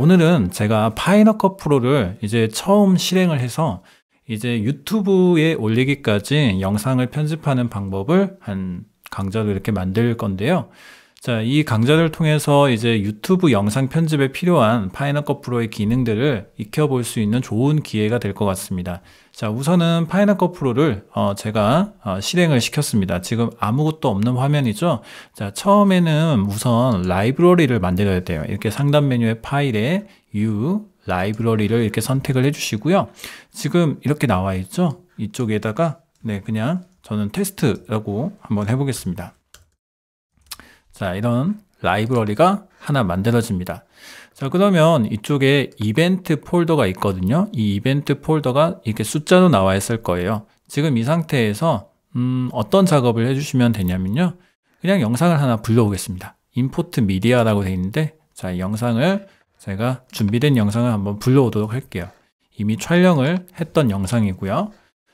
오늘은 제가 파이너컷 프로를 이제 처음 실행을 해서 이제 유튜브에 올리기까지 영상을 편집하는 방법을 한 강좌로 이렇게 만들 건데요. 자, 이 강좌를 통해서 이제 유튜브 영상 편집에 필요한 파이널컷 프로의 기능들을 익혀볼 수 있는 좋은 기회가 될 것 같습니다. 자, 우선은 파이널컷 프로를 어, 제가 어, 실행을 시켰습니다. 지금 아무것도 없는 화면이죠. 자, 처음에는 우선 라이브러리를 만들어야 돼요. 이렇게 상단 메뉴의 파일에 U 라이브러리를 이렇게 선택을 해주시고요. 지금 이렇게 나와 있죠. 이쪽에다가 네, 그냥 저는 테스트라고 한번 해보겠습니다. 자, 이런 라이브러리가 하나 만들어집니다. 자, 그러면 이쪽에 이벤트 폴더가 있거든요. 이 이벤트 폴더가 이렇게 숫자로 나와 있을 거예요. 지금 이 상태에서 음, 어떤 작업을 해주시면 되냐면요. 그냥 영상을 하나 불러오겠습니다. i 포트미디어라고 되어 있는데 자, 영상을 제가 준비된 영상을 한번 불러오도록 할게요. 이미 촬영을 했던 영상이고요.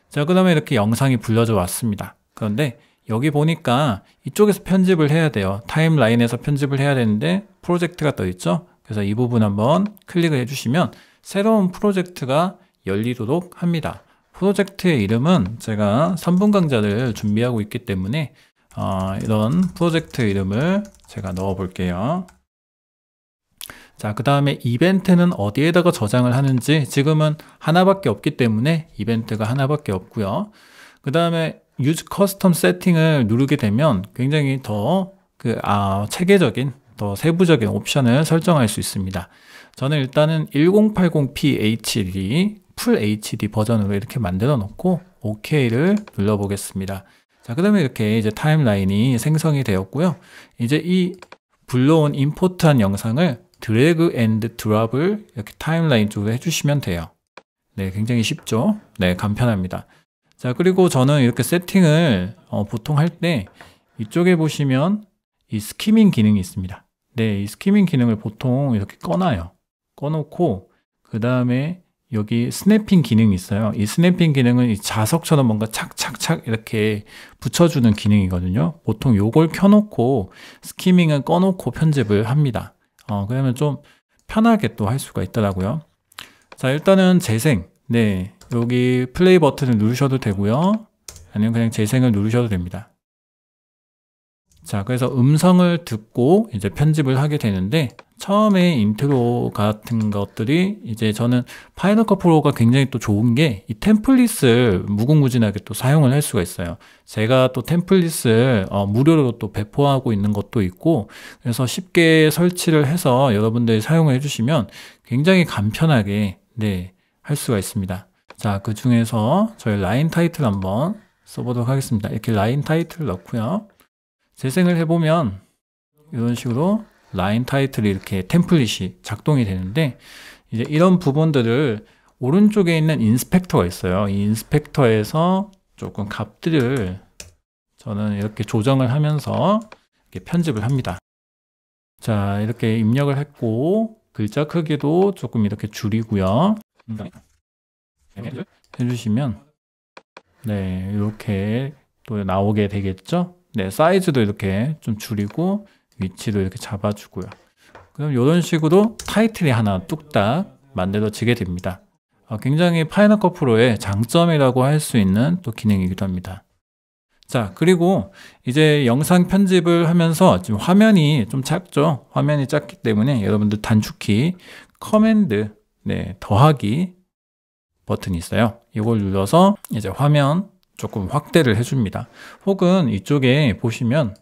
자, 그 다음에 이렇게 영상이 불러져 왔습니다. 그런데 여기 보니까 이쪽에서 편집을 해야 돼요. 타임라인에서 편집을 해야 되는데 프로젝트가 떠 있죠? 그래서 이 부분 한번 클릭을 해주시면 새로운 프로젝트가 열리도록 합니다. 프로젝트의 이름은 제가 3분 강좌를 준비하고 있기 때문에 어, 이런 프로젝트 이름을 제가 넣어 볼게요. 자, 그 다음에 이벤트는 어디에다가 저장을 하는지 지금은 하나밖에 없기 때문에 이벤트가 하나밖에 없고요. 그 다음에 use custom setting을 누르게 되면 굉장히 더 그, 아, 체계적인 더 세부적인 옵션을 설정할 수 있습니다. 저는 일단은 1080p HD, 풀 HD 버전으로 이렇게 만들어 놓고 OK를 눌러 보겠습니다. 자, 그다음에 이렇게 이제 타임라인이 생성이 되었고요. 이제 이 불러온 임포트한 영상을 드래그 앤드 드랍을 이렇게 타임라인 쪽으로 해주시면 돼요. 네, 굉장히 쉽죠? 네, 간편합니다. 자 그리고 저는 이렇게 세팅을 어, 보통 할 때 이쪽에 보시면 이 스키밍 기능이 있습니다 네, 이 스키밍 기능을 보통 이렇게 꺼놔요 꺼놓고 그 다음에 여기 스냅핑 기능이 있어요 이 스냅핑 기능은 이 자석처럼 뭔가 착착착 이렇게 붙여주는 기능이거든요 보통 요걸 켜놓고 스키밍은 꺼놓고 편집을 합니다 어, 그러면 좀 편하게 또 할 수가 있더라고요 자 일단은 재생 네 여기 플레이 버튼을 누르셔도 되고요. 아니면 그냥 재생을 누르셔도 됩니다. 자, 그래서 음성을 듣고 이제 편집을 하게 되는데 처음에 인트로 같은 것들이 이제 저는 파이널컷 프로가 굉장히 또 좋은 게 이 템플릿을 무궁무진하게 또 사용을 할 수가 있어요. 제가 또 템플릿을 어, 무료로 또 배포하고 있는 것도 있고 그래서 쉽게 설치를 해서 여러분들이 사용을 해주시면 굉장히 간편하게 네, 할 수가 있습니다. 자, 그 중에서 저희 라인 타이틀 한번 써보도록 하겠습니다. 이렇게 라인 타이틀 넣고요. 재생을 해보면 이런 식으로 라인 타이틀이 이렇게 템플릿이 작동이 되는데 이제 이런 부분들을 오른쪽에 있는 인스펙터가 있어요. 이 인스펙터에서 조금 값들을 저는 이렇게 조정을 하면서 이렇게 편집을 합니다. 자, 이렇게 입력을 했고 글자 크기도 조금 이렇게 줄이고요. 네. 해주시면 네 이렇게 또 나오게 되겠죠 네 사이즈도 이렇게 좀 줄이고 위치도 이렇게 잡아주고요 그럼 이런 식으로 타이틀이 하나 뚝딱 만들어지게 됩니다 어, 굉장히 파이널컷 프로의 장점이라고 할 수 있는 또 기능이기도 합니다 자 그리고 이제 영상 편집을 하면서 지금 화면이 좀 작죠 화면이 작기 때문에 여러분들 단축키 커맨드 네 더하기 버튼이 있어요. 이걸 눌러서 이제 화면 조금 확대를 해줍니다. 혹은 이쪽에 보시면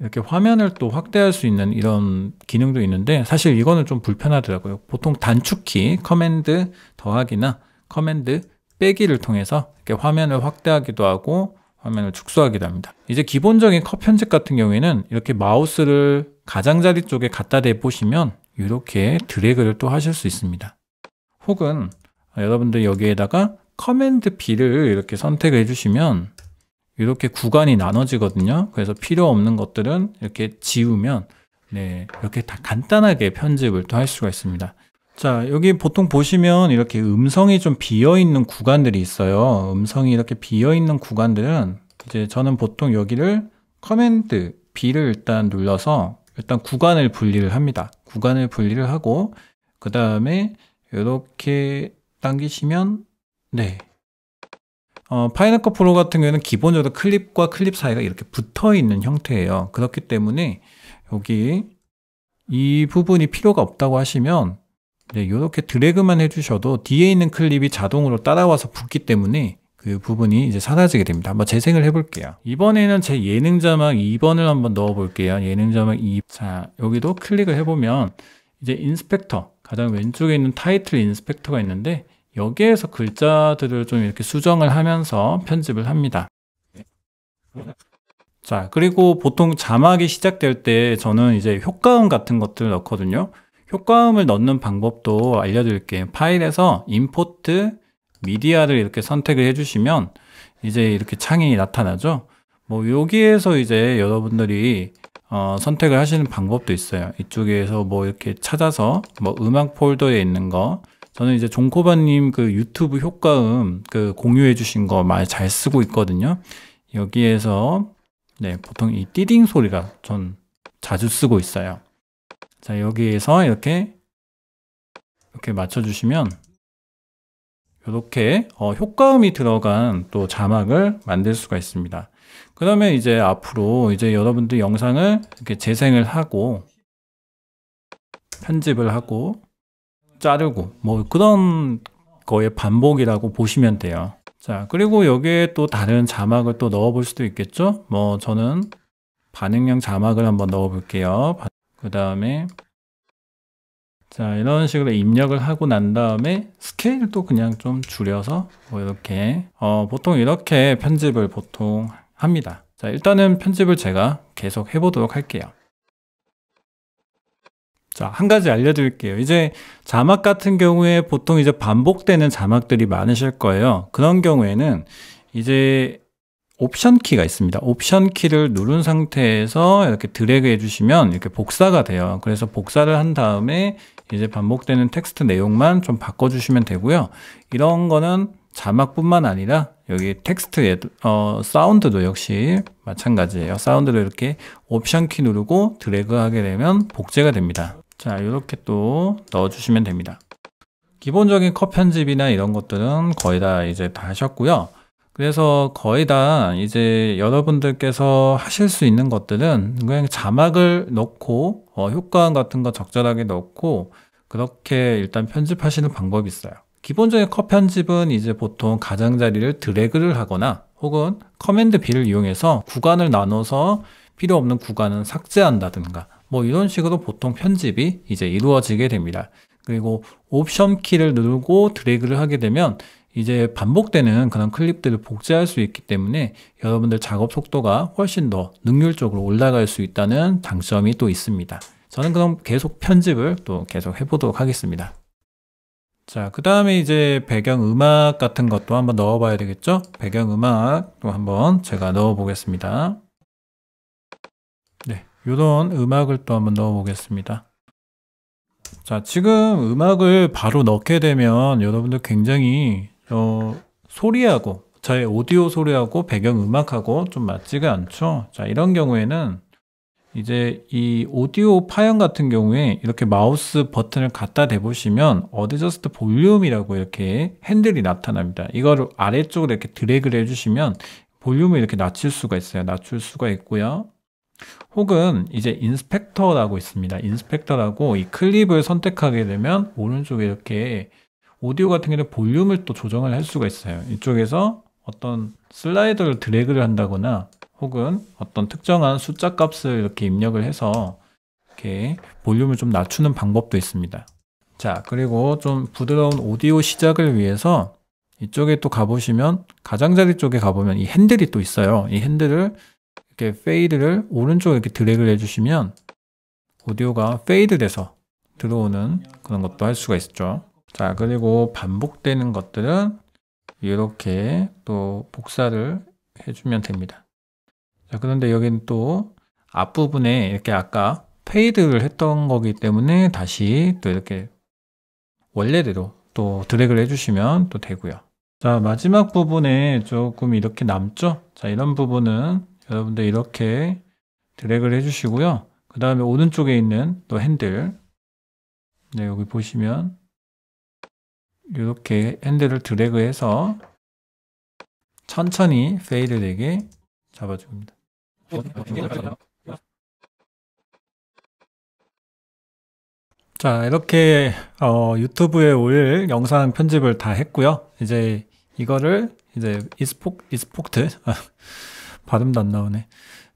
이렇게 화면을 또 확대할 수 있는 이런 기능도 있는데 사실 이거는 좀 불편하더라고요. 보통 단축키, 커맨드 더하기나 커맨드 빼기를 통해서 이렇게 화면을 확대하기도 하고 화면을 축소하기도 합니다. 이제 기본적인 컷 편집 같은 경우에는 이렇게 마우스를 가장자리 쪽에 갖다 대보시면 이렇게 드래그를 또 하실 수 있습니다. 혹은 여러분들 여기에다가 커맨드 B를 이렇게 선택을 해주시면 이렇게 구간이 나눠지거든요. 그래서 필요 없는 것들은 이렇게 지우면 네, 이렇게 다 간단하게 편집을 또 할 수가 있습니다. 자, 여기 보통 보시면 이렇게 음성이 좀 비어있는 구간들이 있어요. 음성이 이렇게 비어있는 구간들은 이제 저는 보통 여기를 커맨드 B를 일단 눌러서 일단 구간을 분리를 합니다. 구간을 분리를 하고 그 다음에 이렇게 당기시면 네. 어, 파이널컷 프로 같은 경우에는 기본적으로 클립과 클립 사이가 이렇게 붙어 있는 형태예요. 그렇기 때문에 여기 이 부분이 필요가 없다고 하시면 네, 이렇게 드래그만 해주셔도 뒤에 있는 클립이 자동으로 따라와서 붙기 때문에 그 부분이 이제 사라지게 됩니다. 한번 재생을 해볼게요. 이번에는 제 예능 자막 2번을 한번 넣어볼게요. 예능 자막 2. 자, 여기도 클릭을 해보면 이제 인스펙터, 가장 왼쪽에 있는 타이틀 인스펙터가 있는데 여기에서 글자들을 좀 이렇게 수정을 하면서 편집을 합니다. 자, 그리고 보통 자막이 시작될 때 저는 이제 효과음 같은 것들 을 넣거든요. 효과음을 넣는 방법도 알려드릴게요. 파일에서 import 미디어를 이렇게 선택을 해주시면 이제 이렇게 창이 나타나죠. 뭐 여기에서 이제 여러분들이 어, 선택을 하시는 방법도 있어요. 이쪽에서 뭐 이렇게 찾아서 뭐 음악 폴더에 있는 거 저는 이제 종코바님 그 유튜브 효과음 그 공유해주신 거 많이 잘 쓰고 있거든요. 여기에서 네 보통 이 띠딩 소리가 전 자주 쓰고 있어요. 자 여기에서 이렇게 이렇게 맞춰주시면 이렇게 어, 효과음이 들어간 또 자막을 만들 수가 있습니다. 그러면 이제 앞으로 이제 여러분들 영상을 이렇게 재생을 하고 편집을 하고 자르고 뭐 그런 거의 반복이라고 보시면 돼요. 자, 그리고 여기에 또 다른 자막을 또 넣어 볼 수도 있겠죠? 뭐 저는 반응형 자막을 한번 넣어 볼게요. 그 다음에 자, 이런 식으로 입력을 하고 난 다음에 스케일도 그냥 좀 줄여서 뭐 이렇게 어, 보통 이렇게 편집을 보통 합니다. 자, 일단은 편집을 제가 계속 해보도록 할게요. 자, 한 가지 알려드릴게요. 이제 자막 같은 경우에 보통 이제 반복되는 자막들이 많으실 거예요. 그런 경우에는 이제 옵션 키가 있습니다. 옵션 키를 누른 상태에서 이렇게 드래그 해주시면 이렇게 복사가 돼요. 그래서 복사를 한 다음에 이제 반복되는 텍스트 내용만 좀 바꿔주시면 되고요. 이런 거는 자막뿐만 아니라 여기 텍스트에 어, 사운드도 역시 마찬가지예요. 사운드를 이렇게 옵션 키 누르고 드래그 하게 되면 복제가 됩니다. 자 이렇게 또 넣어주시면 됩니다 기본적인 컷 편집이나 이런 것들은 거의 다 이제 다 하셨고요 그래서 거의 다 이제 여러분들께서 하실 수 있는 것들은 그냥 자막을 넣고 어, 효과음 같은 거 적절하게 넣고 그렇게 일단 편집하시는 방법이 있어요 기본적인 컷 편집은 이제 보통 가장자리를 드래그를 하거나 혹은 커맨드 B를 이용해서 구간을 나눠서 필요 없는 구간은 삭제한다든가 뭐 이런 식으로 보통 편집이 이제 이루어지게 됩니다. 그리고 옵션 키를 누르고 드래그를 하게 되면 이제 반복되는 그런 클립들을 복제할 수 있기 때문에 여러분들 작업 속도가 훨씬 더 능률적으로 올라갈 수 있다는 장점이 또 있습니다. 저는 그럼 계속 편집을 또 계속 해보도록 하겠습니다. 자, 그 다음에 이제 배경음악 같은 것도 한번 넣어봐야 되겠죠? 배경음악 또 한번 제가 넣어보겠습니다. 이런 음악을 또 한번 넣어 보겠습니다. 자, 지금 음악을 바로 넣게 되면 여러분들 굉장히 어, 소리하고 저의 오디오 소리하고 배경 음악하고 좀 맞지가 않죠. 자, 이런 경우에는 이제 이 오디오 파형 같은 경우에 이렇게 마우스 버튼을 갖다 대보시면 어드저스트 볼륨이라고 이렇게 핸들이 나타납니다. 이거를 아래쪽으로 이렇게 드래그를 해주시면 볼륨을 이렇게 낮출 수가 있어요. 낮출 수가 있고요. 혹은 이제 인스펙터라고 있습니다. 인스펙터라고 이 클립을 선택하게 되면 오른쪽에 이렇게 오디오 같은 경우는 볼륨을 또 조정을 할 수가 있어요. 이쪽에서 어떤 슬라이더를 드래그를 한다거나 혹은 어떤 특정한 숫자 값을 이렇게 입력을 해서 이렇게 볼륨을 좀 낮추는 방법도 있습니다. 자, 그리고 좀 부드러운 오디오 시작을 위해서 이쪽에 또 가보시면 가장자리 쪽에 가보면 이 핸들이 또 있어요. 이 핸들을 이렇게 페이드를 오른쪽에 이렇게 드래그를 해주시면 오디오가 페이드 돼서 들어오는 그런 것도 할 수가 있죠. 자, 그리고 반복되는 것들은 이렇게 또 복사를 해주면 됩니다. 자, 그런데 여기는 또 앞부분에 이렇게 아까 페이드를 했던 거기 때문에 다시 또 이렇게 원래대로 또 드래그를 해주시면 또 되고요. 자, 마지막 부분에 조금 이렇게 남죠? 자, 이런 부분은 여러분들 이렇게 드래그를 해주시고요. 그 다음에 오른쪽에 있는 또 핸들 네, 여기 보시면 이렇게 핸들을 드래그해서 천천히 페이드 되게 잡아줍니다. 자 이렇게 어, 유튜브에 올 영상 편집을 다 했고요. 이제 이거를 이제 이스포, 이스포트 발음도 안 나오네.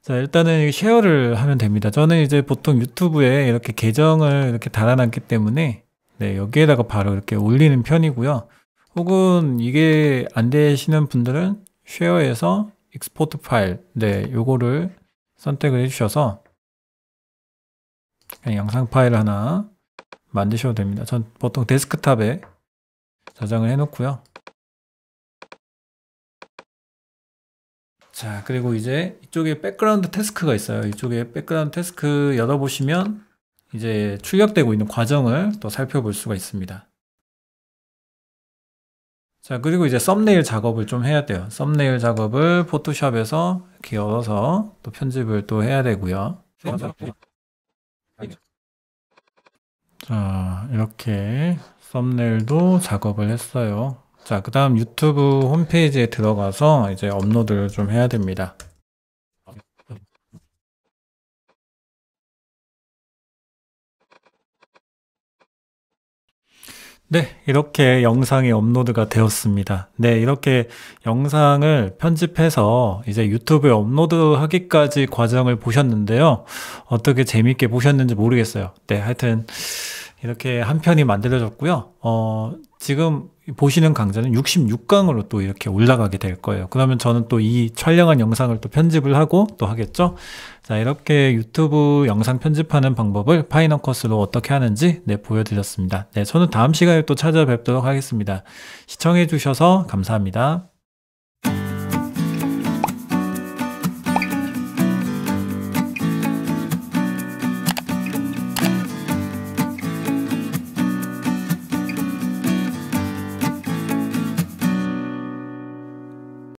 자, 일단은 쉐어를 하면 됩니다. 저는 이제 보통 유튜브에 이렇게 계정을 이렇게 달아놨기 때문에 네, 여기에다가 바로 이렇게 올리는 편이고요. 혹은 이게 안 되시는 분들은 쉐어에서 익스포트 파일, 네, 요거를 선택을 해주셔서 그냥 영상 파일 하나 만드셔도 됩니다. 전 보통 데스크탑에 저장을 해놓고요. 자, 그리고 이제 이쪽에 백그라운드 태스크가 있어요. 이쪽에 백그라운드 태스크 열어보시면 이제 출력되고 있는 과정을 또 살펴볼 수가 있습니다. 자, 그리고 이제 썸네일 작업을 좀 해야 돼요. 썸네일 작업을 포토샵에서 이렇게 열어서 또 편집을 또 해야 되고요. 자, 이렇게 썸네일도 작업을 했어요. 자, 그 다음 유튜브 홈페이지에 들어가서 이제 업로드를 좀 해야 됩니다. 네, 이렇게 영상이 업로드가 되었습니다. 네, 이렇게 영상을 편집해서 이제 유튜브에 업로드하기까지 과정을 보셨는데요. 어떻게 재밌게 보셨는지 모르겠어요. 네, 하여튼 이렇게 한 편이 만들어졌고요. 어, 지금 보시는 강좌는 66강으로 또 이렇게 올라가게 될 거예요. 그러면 저는 또 이 촬영한 영상을 또 편집을 하고 또 하겠죠. 자, 이렇게 유튜브 영상 편집하는 방법을 파이널 컷으로 어떻게 하는지 네, 보여드렸습니다. 네, 저는 다음 시간에 또 찾아뵙도록 하겠습니다. 시청해주셔서 감사합니다.